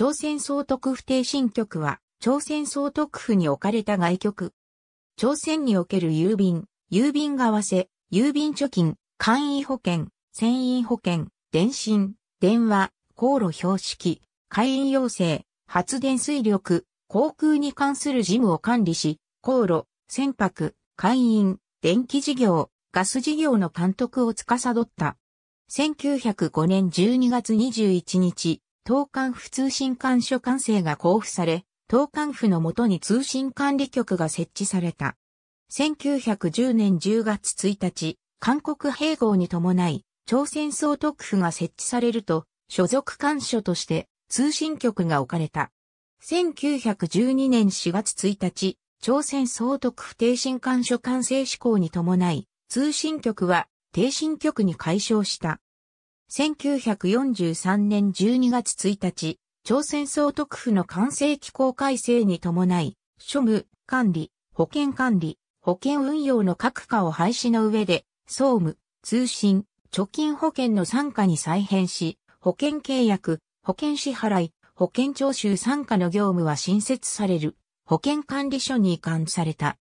朝鮮総督府定新局は、朝鮮総督府に置かれた外局。朝鮮における郵便、郵便合わせ、郵便貯金、簡易保険、船員保険、電信、電話、航路標識、会員要請、発電水力、航空に関する事務を管理し、航路、船舶、会員、電気事業、ガス事業の監督を司った。1905年12月21日、東関府通信管所管制が交付され、東関府のもとに通信管理局が設置された。1910年10月1日、韓国併合に伴い、朝鮮総督府が設置されると、所属管所として通信局が置かれた。1912年4月1日、朝鮮総督府定信管所管制施行に伴い、通信局は定信局に解消した。1943年12月1日、朝鮮総督府の完成機構改正に伴い、処務、管理、保険管理、保険運用の各課を廃止の上で、総務、通信、貯金保険の参加に再編し、保険契約、保険支払い、保険徴収参加の業務は新設される、保険管理所に移管された。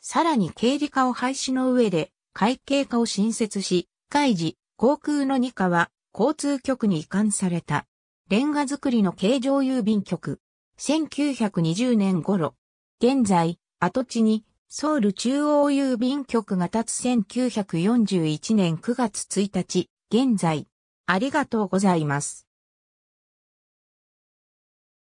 さらに経理課を廃止の上で、会計課を新設し、開示、航空の2課は交通局に移管された。レンガ作りの軽乗郵便局。1920年頃。現在、跡地にソウル中央郵便局が立つ1941年9月1日。現在、ありがとうございます。